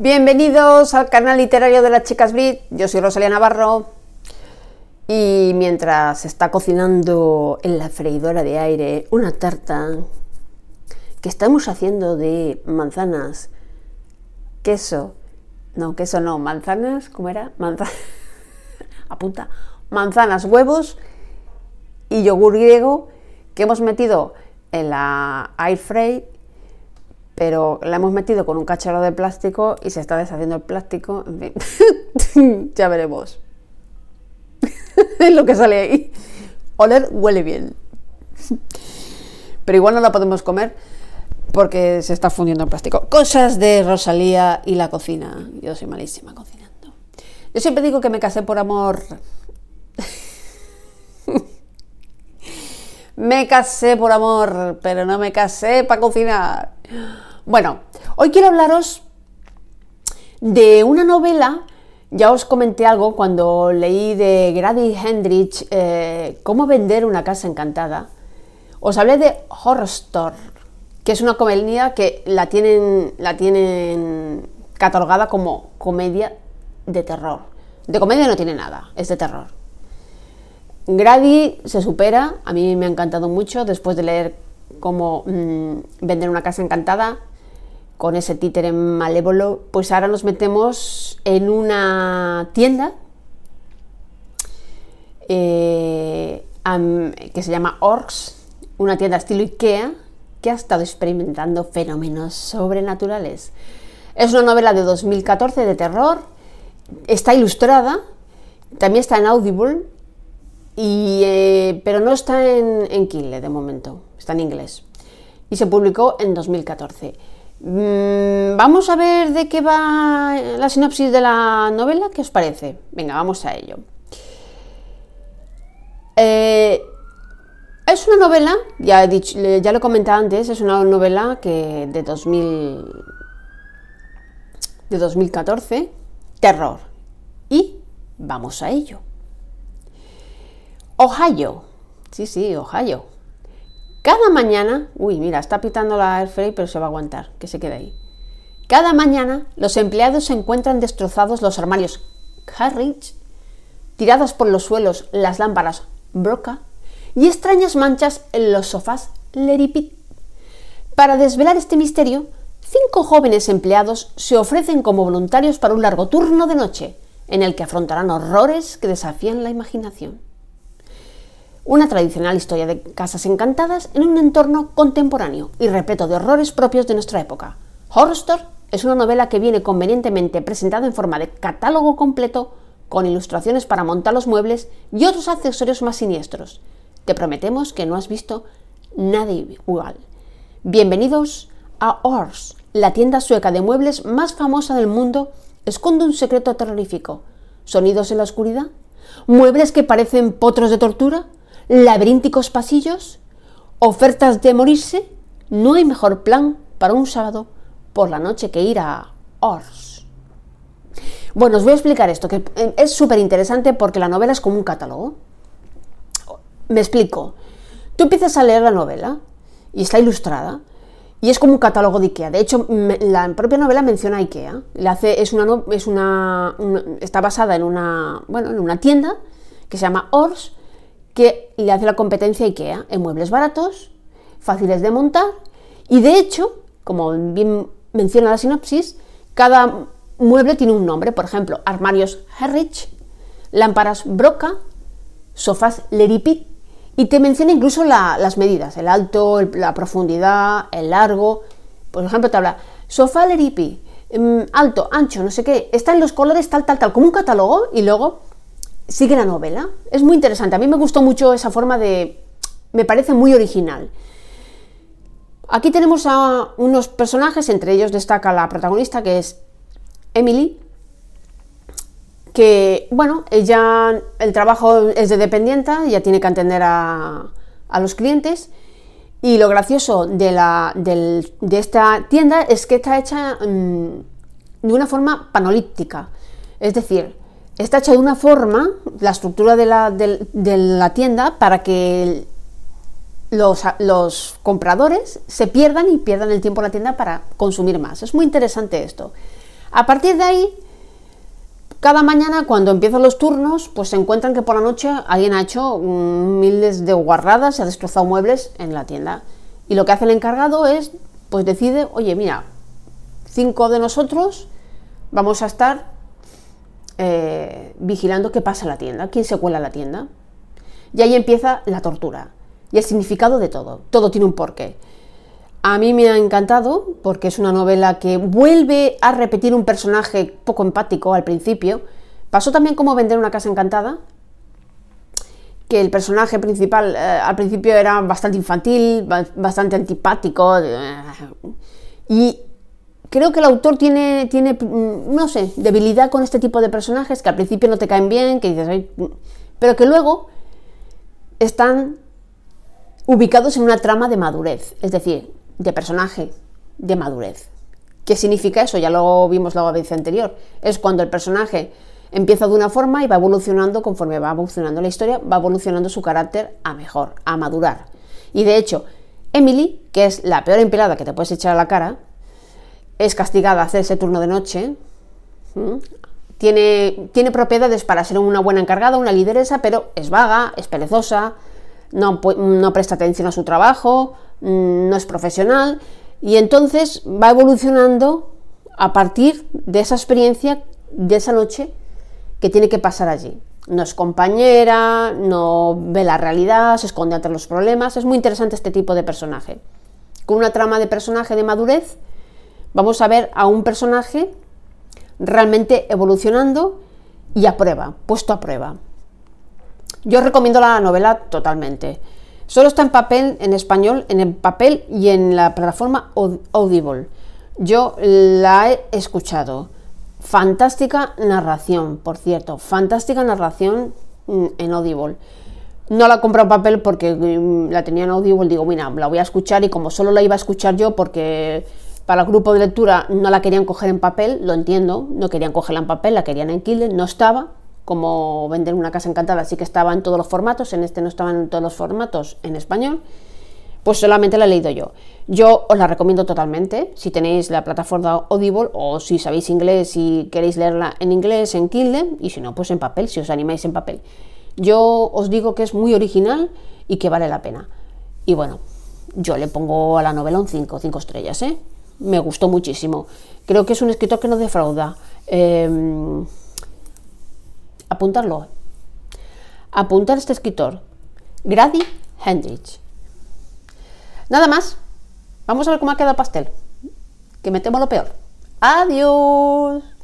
Bienvenidos al canal literario de las chicas Brit, yo soy Rosalía Navarro y mientras está cocinando en la freidora de aire una tarta que estamos haciendo de manzanas, queso, no, queso no, manzanas, ¿cómo era? Manzanas, apunta, manzanas, huevos y yogur griego que hemos metido en la air pero la hemos metido con un cacharro de plástico y se está deshaciendo el plástico. En fin, ya veremos. es lo que sale ahí. Oler huele bien. Pero igual no la podemos comer porque se está fundiendo el plástico. Cosas de Rosalía y la cocina. Yo soy malísima cocinando. Yo siempre digo que me casé por amor. me casé por amor, pero no me casé para cocinar. Bueno, hoy quiero hablaros de una novela, ya os comenté algo cuando leí de Grady Hendrich, eh, Cómo vender una casa encantada. Os hablé de Horror Store, que es una comedia que la tienen, la tienen catalogada como comedia de terror. De comedia no tiene nada, es de terror. Grady se supera, a mí me ha encantado mucho después de leer cómo mm, vender una casa encantada con ese títere malévolo, pues ahora nos metemos en una tienda eh, que se llama Orcs, una tienda estilo IKEA que ha estado experimentando fenómenos sobrenaturales. Es una novela de 2014 de terror, está ilustrada, también está en Audible, eh, pero no está en, en Kindle de momento, está en inglés. Y se publicó en 2014. Mm, vamos a ver de qué va la sinopsis de la novela, ¿qué os parece? Venga, vamos a ello. Eh, es una novela, ya, ya lo he comentado antes, es una novela que de, 2000, de 2014, terror. Y vamos a ello. Ohio, sí, sí, Ohio, cada mañana, uy, mira, está pitando la Airfray, pero se va a aguantar, que se quede ahí. Cada mañana, los empleados se encuentran destrozados los armarios Carriage, tiradas por los suelos las lámparas Broca y extrañas manchas en los sofás Leripit. Para desvelar este misterio, cinco jóvenes empleados se ofrecen como voluntarios para un largo turno de noche, en el que afrontarán horrores que desafían la imaginación una tradicional historia de casas encantadas en un entorno contemporáneo y repleto de horrores propios de nuestra época. Horror es una novela que viene convenientemente presentada en forma de catálogo completo con ilustraciones para montar los muebles y otros accesorios más siniestros. Te prometemos que no has visto nada igual. Bienvenidos a Ors, la tienda sueca de muebles más famosa del mundo, esconde un secreto terrorífico. ¿Sonidos en la oscuridad? ¿Muebles que parecen potros de tortura? laberínticos pasillos, ofertas de morirse, no hay mejor plan para un sábado por la noche que ir a Ors. Bueno, os voy a explicar esto, que eh, es súper interesante porque la novela es como un catálogo. Me explico. Tú empiezas a leer la novela y está ilustrada y es como un catálogo de Ikea. De hecho, la propia novela menciona Ikea. es está basada en una, bueno, en una tienda que se llama Ors que le hace la competencia a IKEA en muebles baratos, fáciles de montar y de hecho, como bien menciona la sinopsis, cada mueble tiene un nombre, por ejemplo, armarios Herrich, lámparas Broca, sofás Leripi y te menciona incluso las medidas, el alto, la profundidad, el largo. Por ejemplo, te habla sofá Leripi, mm, alto, ancho, no sé qué, está en los colores tal, tal, tal, como un catálogo y luego sigue la novela. Es muy interesante. A mí me gustó mucho esa forma de... Me parece muy original. Aquí tenemos a unos personajes, entre ellos destaca la protagonista que es Emily, que, bueno, ella, el trabajo es de dependienta ya tiene que atender a, los clientes. Y lo gracioso de, la, de esta tienda es que está hecha mm, de una forma panolíptica. Es decir, está hecha de una forma, la estructura de la, tienda, para que los, compradores se pierdan y pierdan el tiempo en la tienda para consumir más. Es muy interesante esto. A partir de ahí, cada mañana cuando empiezan los turnos, pues se encuentran que por la noche alguien ha hecho mm, miles de guarradas, se ha destrozado muebles en la tienda. Y lo que hace el encargado es, pues decide, oye, mira, cinco de nosotros vamos a estar eh, vigilando qué pasa en la tienda, quién se cuela en la tienda. Y ahí empieza la tortura y el significado de todo. Todo tiene un porqué. A mí me ha encantado porque es una novela que vuelve a repetir un personaje poco empático al principio. Pasó también como vender una casa encantada, que el personaje principal eh, al principio era bastante infantil, bastante antipático, eh, y creo que el autor tiene, tiene, mm, no sé, debilidad con este tipo de personajes que al principio no te caen bien, que dices, mm", pero que luego están ubicados en una trama de madurez, es decir, de personaje de madurez. ¿Qué significa eso? Ya lo vimos la vez anterior. Es cuando el personaje empieza de una forma y va evolucionando conforme va evolucionando la historia, va evolucionando su carácter a mejor, a madurar. Y de hecho, Emily, que es la peor empilada que te puedes echar a la cara, es castigada hacer ese turno de noche. Tiene, tiene, propiedades para ser una buena encargada, una lideresa, pero es vaga, es perezosa, no, no presta atención a su trabajo, mm, no es profesional y entonces va evolucionando a partir de esa experiencia, de esa noche que tiene que pasar allí. No es compañera, no ve la realidad, se esconde ante los problemas. Es muy interesante este tipo de personaje. Con una trama de personaje de madurez Vamos a ver a un personaje realmente evolucionando y a prueba, puesto a prueba. Yo recomiendo la novela totalmente. Solo está en papel, en español, en el papel y en la plataforma Audible. Yo la he escuchado. Fantástica narración, por cierto. Fantástica narración mm, en Audible. No la compré en papel porque mm, la tenía en Audible. Digo, mira, la voy a escuchar y como solo la iba a escuchar yo porque para el grupo de lectura no la querían coger en papel, lo entiendo, no querían cogerla en papel, la querían en Kindle, no estaba, como vender una casa encantada, así que estaba en todos los formatos, en este no estaban en todos los formatos en español, pues solamente la he leído yo. Yo os la recomiendo totalmente, si tenéis la plataforma Audible o si sabéis inglés y queréis leerla en inglés, en Kindle, y si no, pues en papel, si os animáis en papel. Yo os digo que es muy original y que vale la pena. Y bueno, yo le pongo a la novela un 5, 5 estrellas, ¿eh? me gustó muchísimo. Creo que es un escritor que no defrauda. Em, apuntarlo. Apuntar este escritor. Grady Hendrich. Nada más. Vamos a ver cómo ha quedado el pastel. Que me temo lo peor. Adiós.